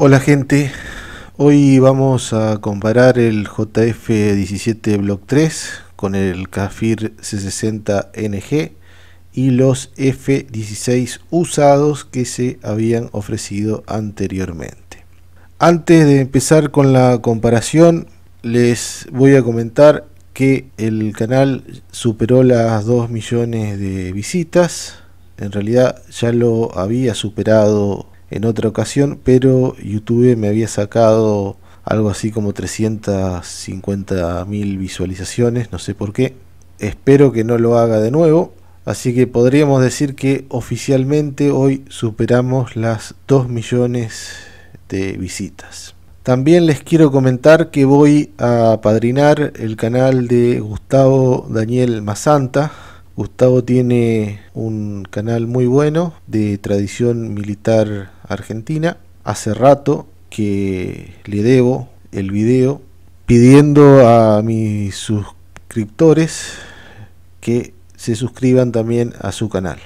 Hola gente, hoy vamos a comparar el JF17 Block 3 con el Kafir C60NG y los F16 usados que se habían ofrecido anteriormente. Antes de empezar con la comparación, les voy a comentar que el canal superó las 2 millones de visitas. En realidad ya lo había superado en otra ocasión, pero YouTube me había sacado algo así como 350 mil visualizaciones, no sé por qué. Espero que no lo haga de nuevo. Así que podríamos decir que oficialmente hoy superamos las 2 millones de visitas. También les quiero comentar que voy a padrinar el canal de Gustavo Daniel Mazanta. Gustavo tiene un canal muy bueno de tradición militar Argentina. Hace rato que le debo el video pidiendo a mis suscriptores que se suscriban también a su canal.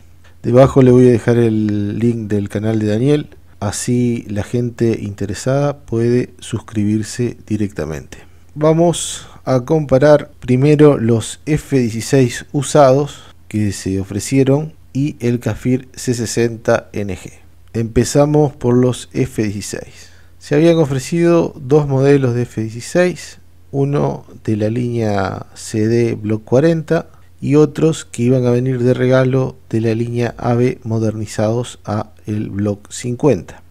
Debajo le voy a dejar el link del canal de Daniel, así la gente interesada puede suscribirse directamente. Vamos a comparar primero los F-16 usados que se ofrecieron y el CAFIR C60 NG. Empezamos por los F-16. Se habían ofrecido dos modelos de F-16, uno de la línea CD Block 40 y otros que iban a venir de regalo de la línea AB modernizados a el Block 50.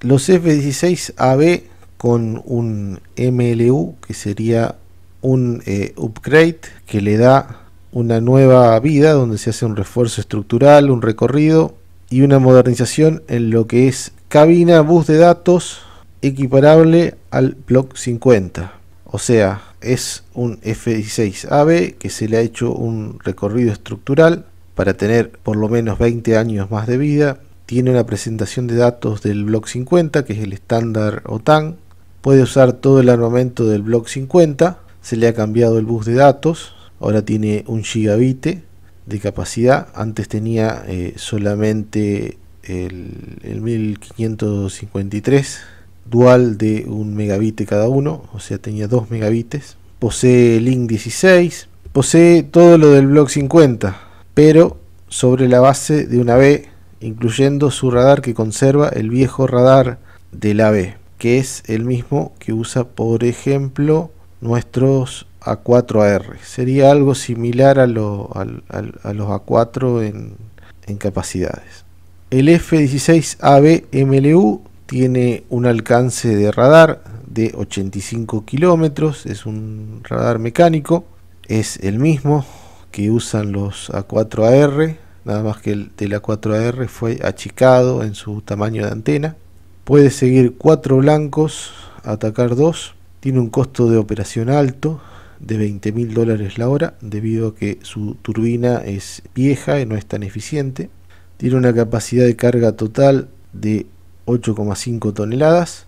Los F-16AB con un MLU que sería un eh, upgrade que le da una nueva vida donde se hace un refuerzo estructural, un recorrido y una modernización en lo que es cabina, bus de datos equiparable al Block 50. O sea, es un F-16AB que se le ha hecho un recorrido estructural para tener por lo menos 20 años más de vida. Tiene una presentación de datos del Block 50, que es el estándar OTAN. Puede usar todo el armamento del Block 50. Se le ha cambiado el bus de datos. Ahora tiene un gigabit de capacidad. Antes tenía eh, solamente el, 1553 dual de un megabit cada uno, o sea, tenía 2 megabits Posee Link 16, posee todo lo del Block 50, pero sobre la base de una B, incluyendo su radar que conserva el viejo radar del la que es el mismo que usa, por ejemplo, nuestros a4AR. Sería algo similar a, los A4 en, capacidades. El F-16AB tiene un alcance de radar de 85 kilómetros, es un radar mecánico, es el mismo que usan los A4AR, nada más que el del A4AR fue achicado en su tamaño de antena. Puede seguir cuatro blancos, atacar dos, tiene un costo de operación alto, de 20 mil dólares la hora debido a que su turbina es vieja y no es tan eficiente. Tiene una capacidad de carga total de 8,5 toneladas,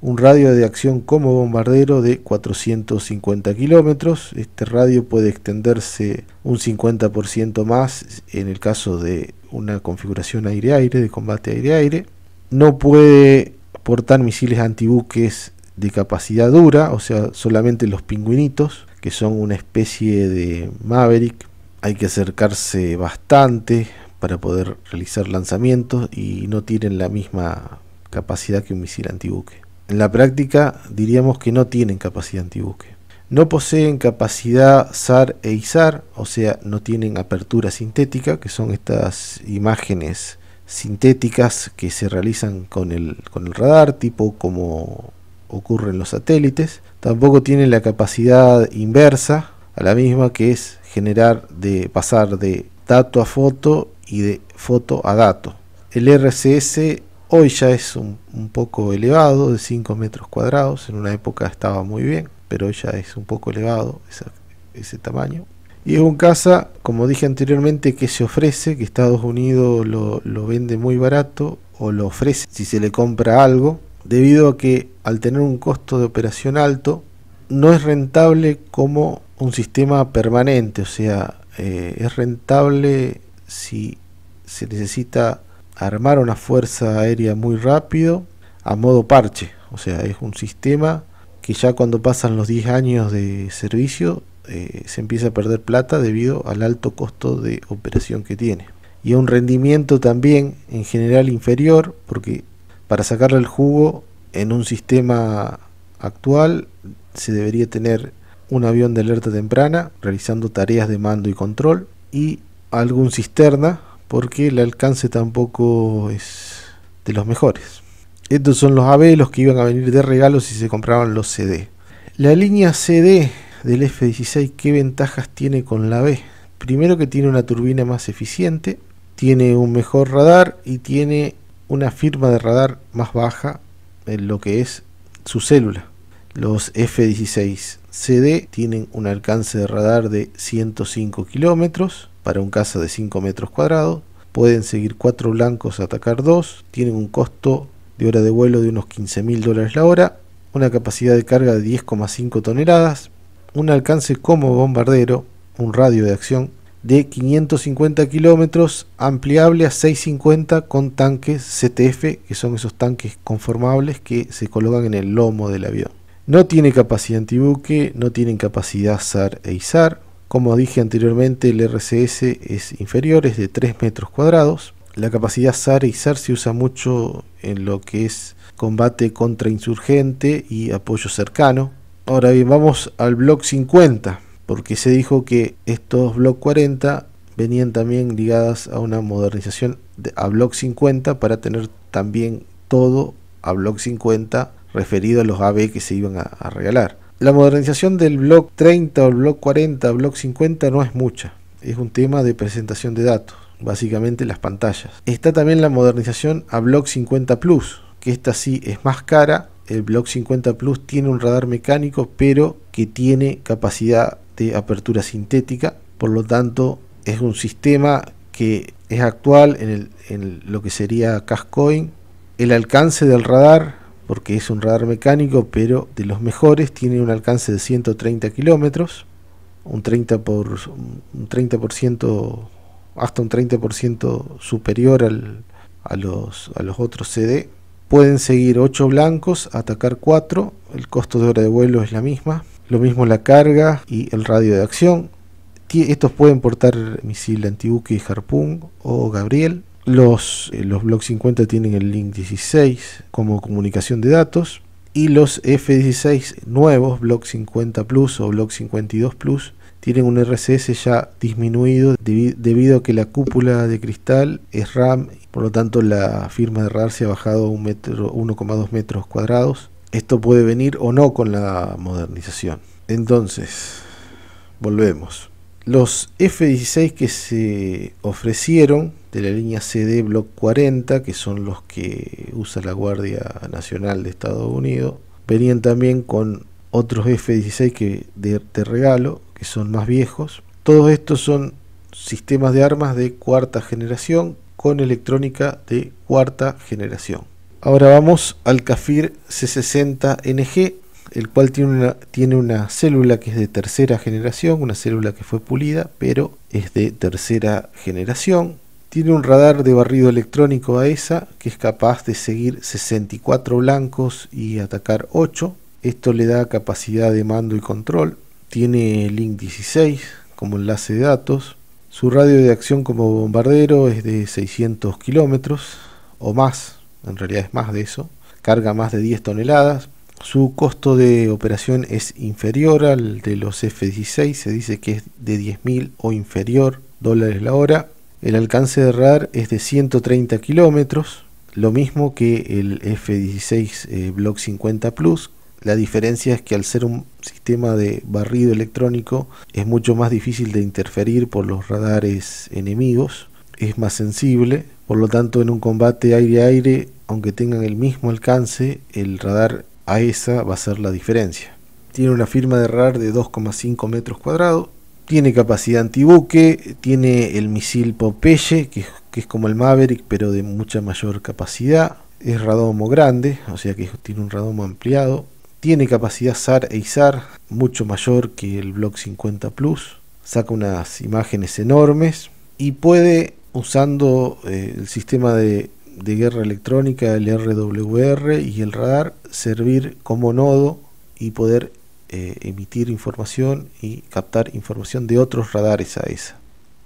un radio de acción como bombardero de 450 kilómetros. Este radio puede extenderse un 50% más en el caso de una configuración aire-aire, de combate aire-aire. No puede portar misiles antibuques de capacidad dura, o sea, solamente los pingüinitos, que son una especie de Maverick. Hay que acercarse bastante para poder realizar lanzamientos y no tienen la misma capacidad que un misil antibuque. En la práctica diríamos que no tienen capacidad antibuque. No poseen capacidad SAR e ISAR, o sea, no tienen apertura sintética, que son estas imágenes sintéticas que se realizan con el, con el radar, tipo como ocurre en los satélites, tampoco tiene la capacidad inversa a la misma que es generar de pasar de dato a foto y de foto a dato. El RCS hoy ya es un, poco elevado, de 5 metros cuadrados, en una época estaba muy bien, pero ya es un poco elevado ese tamaño. Y es un casa como dije anteriormente, que se ofrece, que Estados Unidos lo vende muy barato o lo ofrece si se le compra algo, debido a que al tener un costo de operación alto, no es rentable como un sistema permanente, o sea, eh, es rentable si se necesita armar una fuerza aérea muy rápido a modo parche, o sea, es un sistema que ya cuando pasan los 10 años de servicio eh, se empieza a perder plata debido al alto costo de operación que tiene. Y un rendimiento también en general inferior, porque para sacarle el jugo en un sistema actual se debería tener un avión de alerta temprana realizando tareas de mando y control y algún cisterna porque el alcance tampoco es de los mejores. Estos son los AB, los que iban a venir de regalo si se compraban los CD. La línea CD del F-16, ¿qué ventajas tiene con la B? Primero que tiene una turbina más eficiente, tiene un mejor radar y tiene una firma de radar más baja en lo que es su célula. Los F-16 CD tienen un alcance de radar de 105 kilómetros para un caza de 5 metros cuadrados. Pueden seguir 4 blancos a atacar 2. Tienen un costo de hora de vuelo de unos 15 mil dólares la hora. Una capacidad de carga de 10,5 toneladas. Un alcance como bombardero. Un radio de acción de 550 kilómetros, ampliable a 650 con tanques CTF, que son esos tanques conformables que se colocan en el lomo del avión. No tiene capacidad antibuque, no tienen capacidad SAR e ISAR. Como dije anteriormente, el RCS es inferior, es de 3 metros cuadrados. La capacidad SAR e ISAR se usa mucho en lo que es combate contra insurgente y apoyo cercano. Ahora bien, vamos al block 50 porque se dijo que estos Block 40 venían también ligadas a una modernización a Block 50 para tener también todo a Block 50 referido a los AB que se iban a, regalar. La modernización del Block 30 o Block 40 o Block 50 no es mucha, es un tema de presentación de datos, básicamente las pantallas. Está también la modernización a Block 50 Plus, que esta sí es más cara. El Block 50 Plus tiene un radar mecánico, pero que tiene capacidad de apertura sintética, por lo tanto es un sistema que es actual en, lo que sería Cascoin. El alcance del radar, porque es un radar mecánico, pero de los mejores, tiene un alcance de 130 kilómetros, un 30%, por, un 30 hasta un 30% superior al, a, los, a los otros CD. Pueden seguir 8 blancos, atacar 4, el costo de hora de vuelo es la misma, lo mismo la carga y el radio de acción. Estos pueden portar misil antibuque Harpoon o Gabriel. Los, eh, los Block 50 tienen el Link 16 como comunicación de datos. Y los F-16 nuevos, Block 50 Plus o Block 52 Plus, tienen un RCS ya disminuido debido a que la cúpula de cristal es RAM, por lo tanto la firma de RAR se ha bajado 1,2 metro, metros cuadrados esto puede venir o no con la modernización. Entonces, volvemos. Los F-16 que se ofrecieron de la línea CD Block 40, que son los que usa la Guardia Nacional de Estados Unidos, venían también con otros F-16 que de, regalo, que son más viejos. Todos estos son sistemas de armas de cuarta generación con electrónica de cuarta generación. Ahora vamos al Kafir C60NG, el cual tiene una, tiene una célula que es de tercera generación, una célula que fue pulida, pero es de tercera generación. Tiene un radar de barrido electrónico a esa que es capaz de seguir 64 blancos y atacar 8. Esto le da capacidad de mando y control. Tiene link 16 como enlace de datos. Su radio de acción como bombardero es de 600 kilómetros o más en realidad es más de eso, carga más de 10 toneladas. Su costo de operación es inferior al de los F-16, se dice que es de 10.000 o inferior dólares la hora. El alcance de radar es de 130 kilómetros, lo mismo que el F-16 eh, Block 50 Plus. La diferencia es que al ser un sistema de barrido electrónico es mucho más difícil de interferir por los radares enemigos, es más sensible, por lo tanto en un combate aire-aire aunque tengan el mismo alcance, el radar AESA va a ser la diferencia. Tiene una firma de radar de 2,5 metros cuadrados, tiene capacidad antibuque, tiene el misil Popeye, que, es como el Maverick, pero de mucha mayor capacidad. Es radomo grande, o sea que tiene un radomo ampliado. Tiene capacidad SAR e ISAR, mucho mayor que el Block 50 Plus. Saca unas imágenes enormes y puede, usando eh, el sistema de de guerra electrónica, el RWR y el radar, servir como nodo y poder eh, emitir información y captar información de otros radares a esa.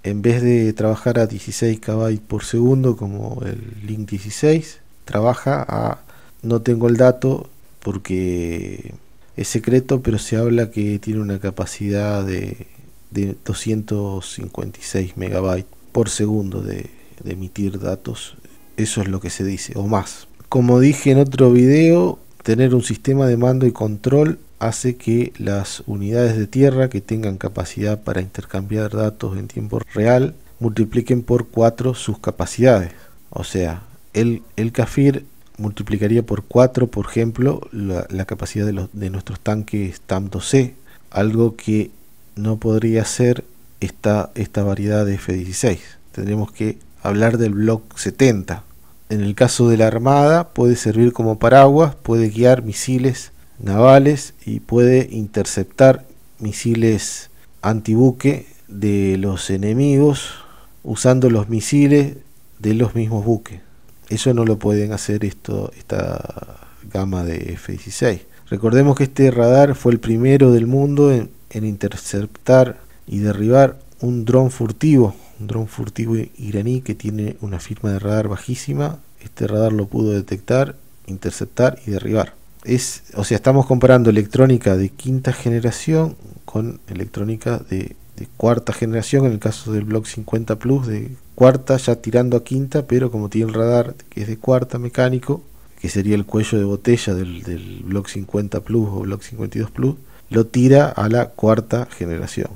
En vez de trabajar a 16 KB por segundo como el Link 16, trabaja a no tengo el dato porque es secreto, pero se habla que tiene una capacidad de, 256 mb por segundo de emitir datos eso es lo que se dice, o más. Como dije en otro video, tener un sistema de mando y control hace que las unidades de tierra que tengan capacidad para intercambiar datos en tiempo real multipliquen por 4 sus capacidades. O sea, el, el CAFIR multiplicaría por 4, por ejemplo, la, capacidad de, nuestros tanques TAM-2C, algo que no podría ser esta, esta variedad de F-16. Tendremos que hablar del block 70, en el caso de la Armada, puede servir como paraguas, puede guiar misiles navales y puede interceptar misiles antibuque de los enemigos usando los misiles de los mismos buques. Eso no lo pueden hacer esto, esta gama de F-16. Recordemos que este radar fue el primero del mundo en interceptar y derribar un dron furtivo un dron furtivo iraní que tiene una firma de radar bajísima. Este radar lo pudo detectar, interceptar y derribar. Es, o sea, estamos comparando electrónica de quinta generación con electrónica de, cuarta generación, en el caso del Block 50 Plus, de cuarta ya tirando a quinta, pero como tiene el radar que es de cuarta mecánico, que sería el cuello de botella del, del Block 50 Plus o Block 52 Plus, lo tira a la cuarta generación.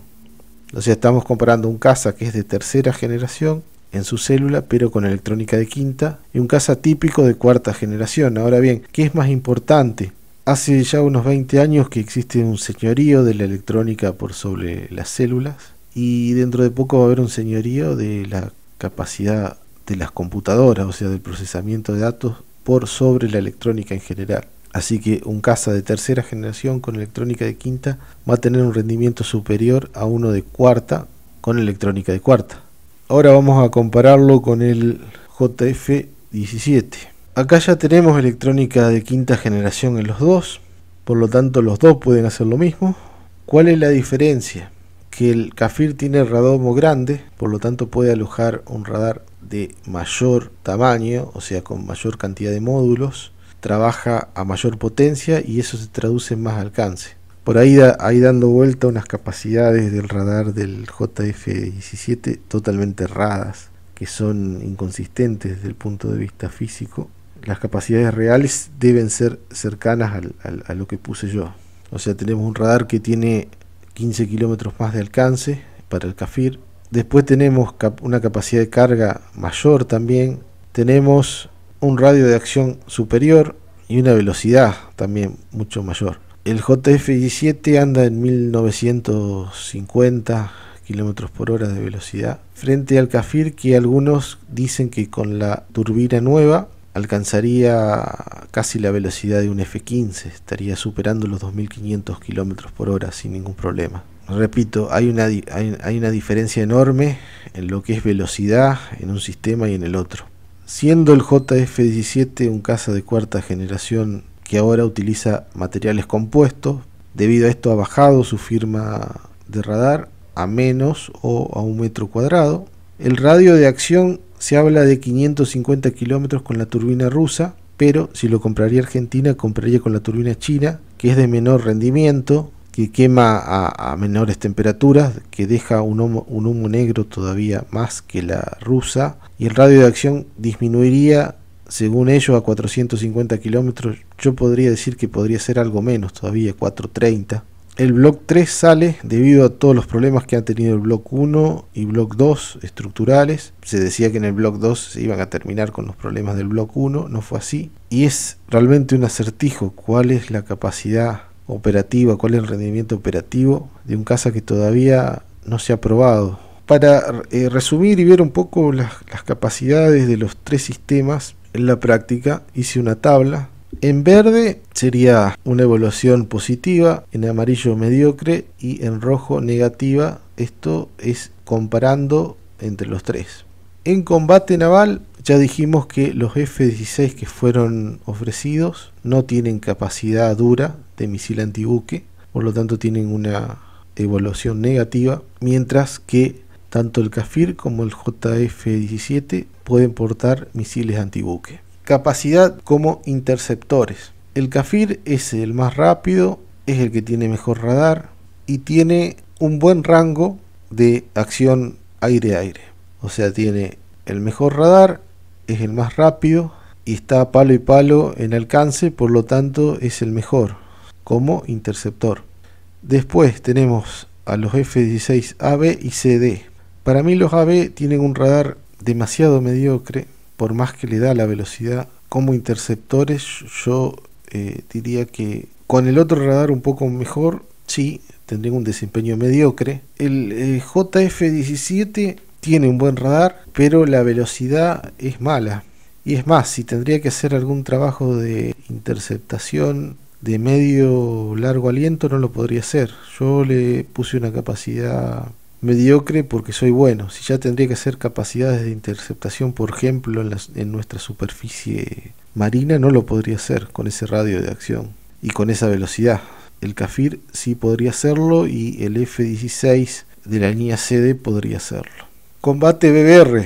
O sea, estamos comparando un CASA que es de tercera generación en su célula, pero con electrónica de quinta, y un CASA típico de cuarta generación. Ahora bien, ¿qué es más importante? Hace ya unos 20 años que existe un señorío de la electrónica por sobre las células y dentro de poco va a haber un señorío de la capacidad de las computadoras, o sea, del procesamiento de datos por sobre la electrónica en general. Así que un caza de tercera generación con electrónica de quinta va a tener un rendimiento superior a uno de cuarta con electrónica de cuarta. Ahora vamos a compararlo con el JF17. Acá ya tenemos electrónica de quinta generación en los dos, por lo tanto los dos pueden hacer lo mismo. ¿Cuál es la diferencia? Que el Kafir tiene radomo grande, por lo tanto puede alojar un radar de mayor tamaño, o sea con mayor cantidad de módulos trabaja a mayor potencia y eso se traduce en más alcance. Por ahí, hay dando vuelta unas capacidades del radar del JF-17 totalmente erradas, que son inconsistentes desde el punto de vista físico. Las capacidades reales deben ser cercanas a lo que puse yo. O sea, tenemos un radar que tiene 15 kilómetros más de alcance para el CAFIR. Después tenemos una capacidad de carga mayor también. Tenemos un radio de acción superior y una velocidad también mucho mayor. El JF-17 anda en 1950 kilómetros por hora de velocidad frente al Cafir que algunos dicen que con la turbina nueva alcanzaría casi la velocidad de un F-15, estaría superando los 2.500 kilómetros por hora sin ningún problema. Repito, hay una, hay una diferencia enorme en lo que es velocidad en un sistema y en el otro. Siendo el JF-17 un caza de cuarta generación que ahora utiliza materiales compuestos, debido a esto ha bajado su firma de radar a menos o a un metro cuadrado. El radio de acción se habla de 550 kilómetros con la turbina rusa, pero si lo compraría Argentina, compraría con la turbina china, que es de menor rendimiento, que quema a, menores temperaturas, que deja un humo, negro todavía más que la rusa, y el radio de acción disminuiría, según ellos, a 450 kilómetros. Yo podría decir que podría ser algo menos todavía, 430. El Block 3 sale debido a todos los problemas que han tenido el bloque 1 y Block 2 estructurales. Se decía que en el bloque 2 se iban a terminar con los problemas del bloque 1, no fue así. Y es realmente un acertijo cuál es la capacidad operativa, cuál es el rendimiento operativo de un caza que todavía no se ha probado. Para eh, resumir y ver un poco las, las capacidades de los tres sistemas, en la práctica hice una tabla en verde sería una evaluación positiva, en amarillo mediocre y en rojo negativa. Esto es comparando entre los tres. En combate naval ya dijimos que los F-16 que fueron ofrecidos no tienen capacidad dura, de misiles antibuque, por lo tanto tienen una evaluación negativa, mientras que tanto el CAFIR como el JF-17 pueden portar misiles antibuque. Capacidad como interceptores. El CAFIR es el más rápido, es el que tiene mejor radar y tiene un buen rango de acción aire-aire. O sea, tiene el mejor radar, es el más rápido y está palo y palo en alcance, por lo tanto es el mejor como interceptor. Después tenemos a los F-16AB y CD. Para mí los AB tienen un radar demasiado mediocre, por más que le da la velocidad. Como interceptores yo eh, diría que con el otro radar un poco mejor, sí, tendrían un desempeño mediocre. el eh, JF-17 tiene un buen radar, pero la velocidad es mala. Y es más, si tendría que hacer algún trabajo de interceptación de medio largo aliento no lo podría hacer. Yo le puse una capacidad mediocre porque soy bueno. Si ya tendría que hacer capacidades de interceptación, por ejemplo, en, nuestra superficie marina, no lo podría hacer con ese radio de acción y con esa velocidad. El CAFIR sí podría hacerlo y el F-16 de la línea CD podría hacerlo. Combate BBR.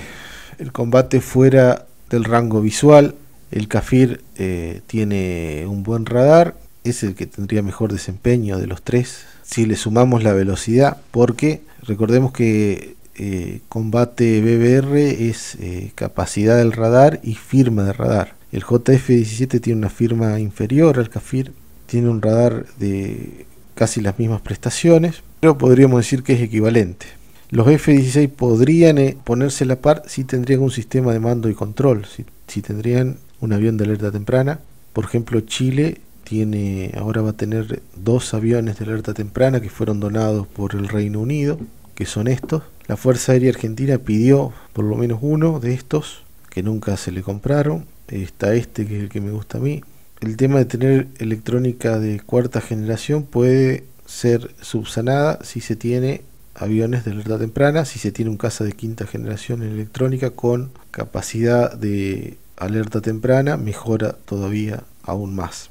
El combate fuera del rango visual. El CAFIR eh, tiene un buen radar es el que tendría mejor desempeño de los tres si le sumamos la velocidad, porque recordemos que eh, combate BBR es eh, capacidad del radar y firma de radar. El JF-17 tiene una firma inferior al CAFIR, tiene un radar de casi las mismas prestaciones, pero podríamos decir que es equivalente. Los F-16 podrían eh, ponerse a la par si tendrían un sistema de mando y control, si, si tendrían un avión de alerta temprana. Por ejemplo, Chile tiene, ahora va a tener dos aviones de alerta temprana que fueron donados por el Reino Unido, que son estos. La Fuerza Aérea Argentina pidió por lo menos uno de estos, que nunca se le compraron. Está este, que es el que me gusta a mí. El tema de tener electrónica de cuarta generación puede ser subsanada si se tiene aviones de alerta temprana, si se tiene un caza de quinta generación en electrónica con capacidad de alerta temprana, mejora todavía aún más.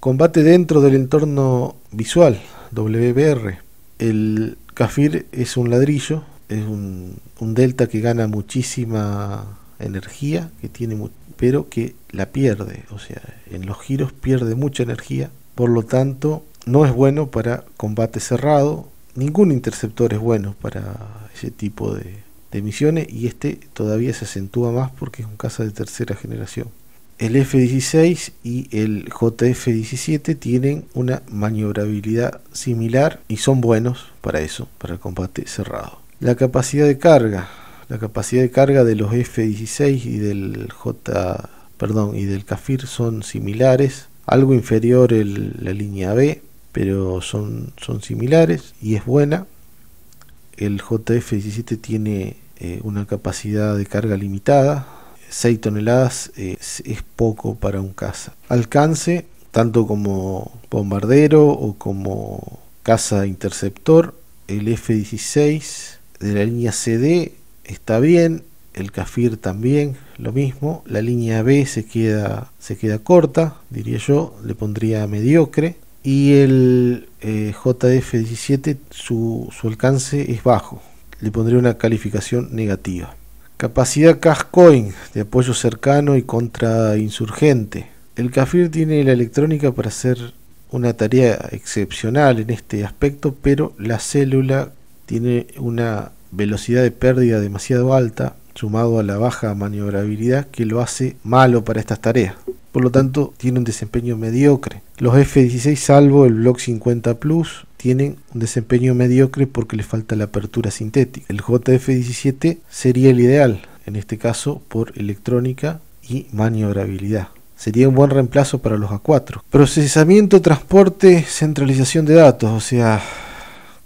Combate dentro del entorno visual, WBR. El Kafir es un ladrillo, es un, delta que gana muchísima energía, que tiene, pero que la pierde, o sea, en los giros pierde mucha energía, por lo tanto no es bueno para combate cerrado, ningún interceptor es bueno para ese tipo de, de misiones y este todavía se acentúa más porque es un caza de tercera generación. El F-16 y el JF-17 tienen una maniobrabilidad similar y son buenos para eso, para el combate cerrado. La capacidad de carga, la capacidad de carga de los F-16 y del J, perdón, y del CAFIR son similares, algo inferior el, la línea B, pero son, son similares y es buena. El JF-17 tiene eh, una capacidad de carga limitada, 6 toneladas eh, es, poco para un caza. Alcance, tanto como bombardero o como caza interceptor, el F-16 de la línea CD está bien, el Cafir también, lo mismo. La línea B se queda, se queda corta, diría yo, le pondría mediocre. Y el eh, JF-17, su, su alcance es bajo, le pondría una calificación negativa. Capacidad Cascoin de apoyo cercano y contra insurgente. El CAFIR tiene la electrónica para hacer una tarea excepcional en este aspecto, pero la célula tiene una velocidad de pérdida demasiado alta, sumado a la baja maniobrabilidad, que lo hace malo para estas tareas. Por lo tanto, tiene un desempeño mediocre. Los F-16, salvo el Block 50 Plus, tienen un desempeño mediocre porque les falta la apertura sintética. El JF-17 sería el ideal, en este caso por electrónica y maniobrabilidad. Sería un buen reemplazo para los A4. Procesamiento, transporte, centralización de datos, o sea,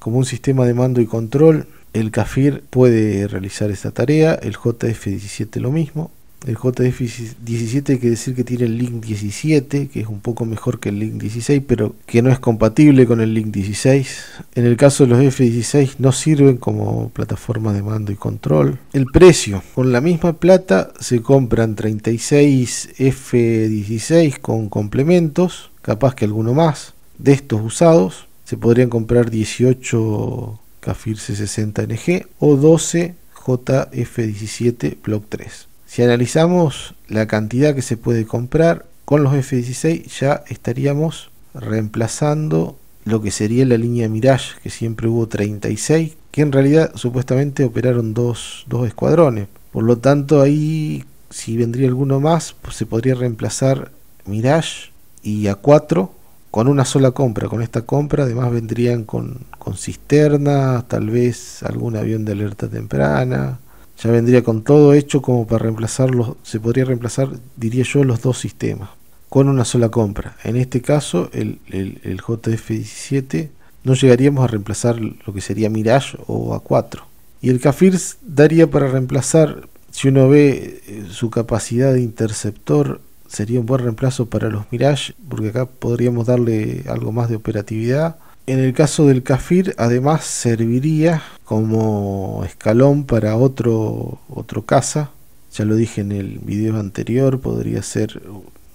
como un sistema de mando y control, el CAFIR puede realizar esta tarea, el JF-17 lo mismo. El JF17 hay que decir que tiene el link 17, que es un poco mejor que el link 16, pero que no es compatible con el link 16. En el caso de los F16 no sirven como plataforma de mando y control. El precio, con la misma plata se compran 36 F16 con complementos, capaz que alguno más de estos usados. Se podrían comprar 18 c 60 NG o 12 JF17 Block 3. Si analizamos la cantidad que se puede comprar, con los F-16 ya estaríamos reemplazando lo que sería la línea Mirage, que siempre hubo 36, que en realidad supuestamente operaron dos, dos escuadrones. Por lo tanto, ahí si vendría alguno más, pues se podría reemplazar Mirage y A4 con una sola compra. Con esta compra además vendrían con, con cisternas, tal vez algún avión de alerta temprana, ya vendría con todo hecho como para reemplazarlos, se podría reemplazar, diría yo, los dos sistemas con una sola compra. En este caso, el, el, JF-17 no llegaríamos a reemplazar lo que sería Mirage o A4. Y el Kafirs daría para reemplazar, si uno ve eh, su capacidad de interceptor, sería un buen reemplazo para los Mirage, porque acá podríamos darle algo más de operatividad en el caso del kafir, además, serviría como escalón para otro, otro caza. Ya lo dije en el video anterior, podría ser,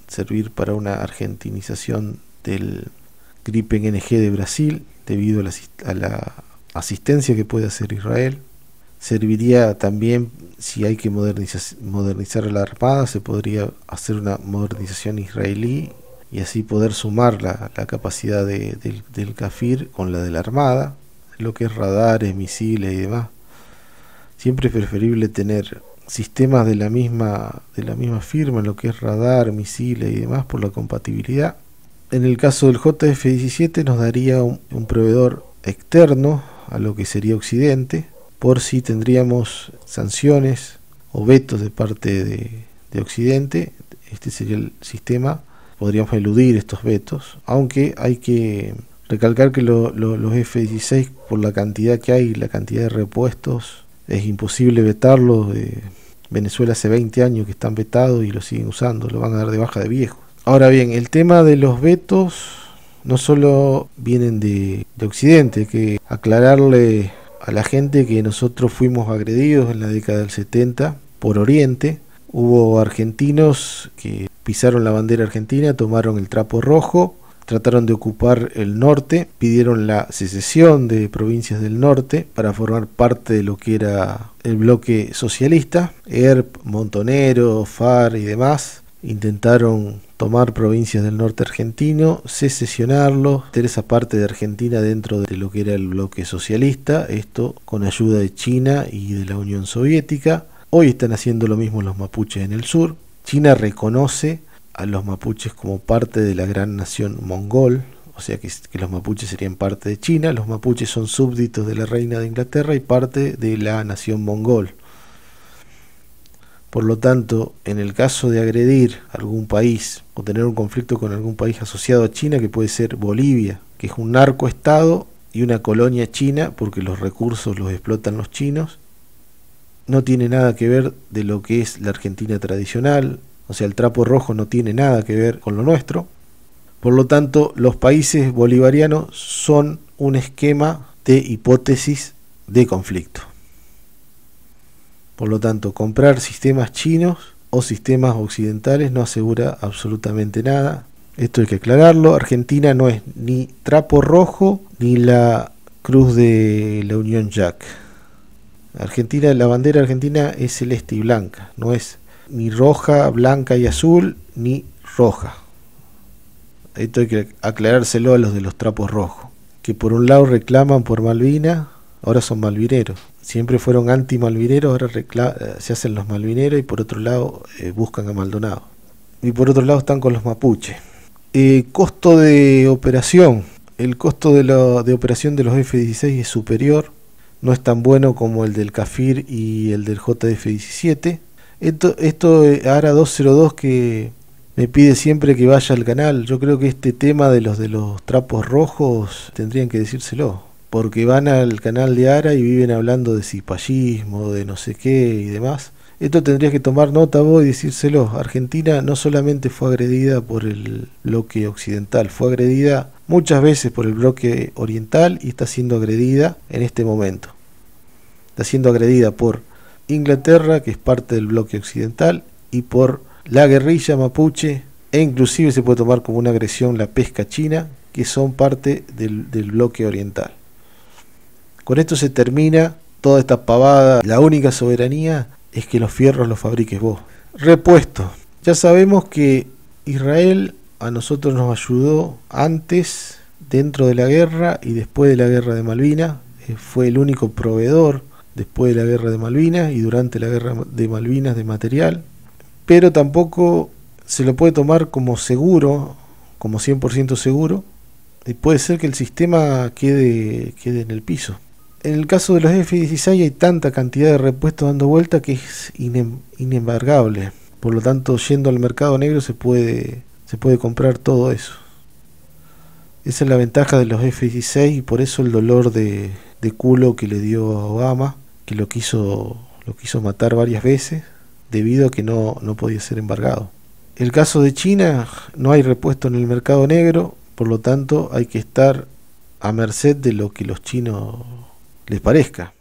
servir para una argentinización del Gripen NG de Brasil, debido a la, asistencia que puede hacer Israel. Serviría también, si hay que modernizar, modernizar la Armada, se podría hacer una modernización israelí y así poder sumar la, la capacidad del, CAFIR con la de la Armada, lo que es radares, misiles y demás. Siempre es preferible tener sistemas de la misma, de la misma firma, lo que es radar, misiles y demás, por la compatibilidad. En el caso del JF-17 nos daría un, proveedor externo a lo que sería Occidente, por si tendríamos sanciones o vetos de parte de, de Occidente, este sería el sistema podríamos eludir estos vetos, aunque hay que recalcar que los F-16, por la cantidad que hay, la cantidad de repuestos, es imposible vetarlos. Venezuela hace 20 años que están vetados y lo siguen usando, lo van a dar de baja de viejo. Ahora bien, el tema de los vetos no solo vienen de, de Occidente, que aclararle a la gente que nosotros fuimos agredidos en la década del 70 por Oriente. Hubo argentinos que pisaron la bandera argentina, tomaron el trapo rojo, trataron de ocupar el norte, pidieron la secesión de provincias del norte para formar parte de lo que era el bloque socialista. ERP, Montonero, FAR y demás intentaron tomar provincias del norte argentino, secesionarlo, tener esa parte de Argentina dentro de lo que era el bloque socialista, esto con ayuda de China y de la Unión Soviética. Hoy están haciendo lo mismo los mapuches en el sur. China reconoce a los mapuches como parte de la gran nación mongol, o sea que, los mapuches serían parte de China, los mapuches son súbditos de la reina de Inglaterra y parte de la nación mongol. Por lo tanto, en el caso de agredir algún país o tener un conflicto con algún país asociado a China, que puede ser Bolivia, que es un narcoestado y una colonia china, porque los recursos los explotan los chinos, no tiene nada que ver de lo que es la Argentina tradicional, o sea, el trapo rojo no tiene nada que ver con lo nuestro. Por lo tanto, los países bolivarianos son un esquema de hipótesis de conflicto. Por lo tanto, comprar sistemas chinos o sistemas occidentales no asegura absolutamente nada. Esto hay que aclararlo. Argentina no es ni trapo rojo ni la cruz de la Unión Jack. Argentina, la bandera argentina es celeste y blanca, no es ni roja, blanca y azul, ni roja. Esto hay que aclarárselo a los de los trapos rojos, que por un lado reclaman por Malvinas, ahora son malvineros. Siempre fueron anti-malvineros, ahora eh, se hacen los malvineros y por otro lado eh, buscan a Maldonado. Y por otro lado están con los mapuches. Eh, costo de operación. El costo de, de operación de los F-16 es superior no es tan bueno como el del Cafir y el del JF17. Esto, esto eh, Ara 202 que me pide siempre que vaya al canal. Yo creo que este tema de los de los trapos rojos tendrían que decírselo. Porque van al canal de Ara y viven hablando de cipallismo, de no sé qué y demás. Esto tendrías que tomar nota vos y decírselo. Argentina no solamente fue agredida por el bloque occidental, fue agredida muchas veces por el bloque oriental y está siendo agredida en este momento. Está siendo agredida por Inglaterra, que es parte del bloque occidental, y por la guerrilla mapuche, e inclusive se puede tomar como una agresión la pesca china, que son parte del, del bloque oriental. Con esto se termina toda esta pavada, la única soberanía es que los fierros los fabriques vos. Repuesto. Ya sabemos que Israel a nosotros nos ayudó antes, dentro de la guerra y después de la guerra de Malvinas. Eh, fue el único proveedor después de la guerra de Malvinas y durante la guerra de Malvinas de material. Pero tampoco se lo puede tomar como seguro, como 100% seguro. Y puede ser que el sistema quede, quede en el piso en el caso de los F-16 hay tanta cantidad de repuestos dando vuelta que es inembargable. Por lo tanto, yendo al mercado negro se puede, se puede comprar todo eso. Esa es la ventaja de los F-16 y por eso el dolor de, culo que le dio a Obama, que lo quiso, lo quiso matar varias veces, debido a que no, no podía ser embargado. El caso de China, no hay repuesto en el mercado negro, por lo tanto hay que estar a merced de lo que los chinos les parezca.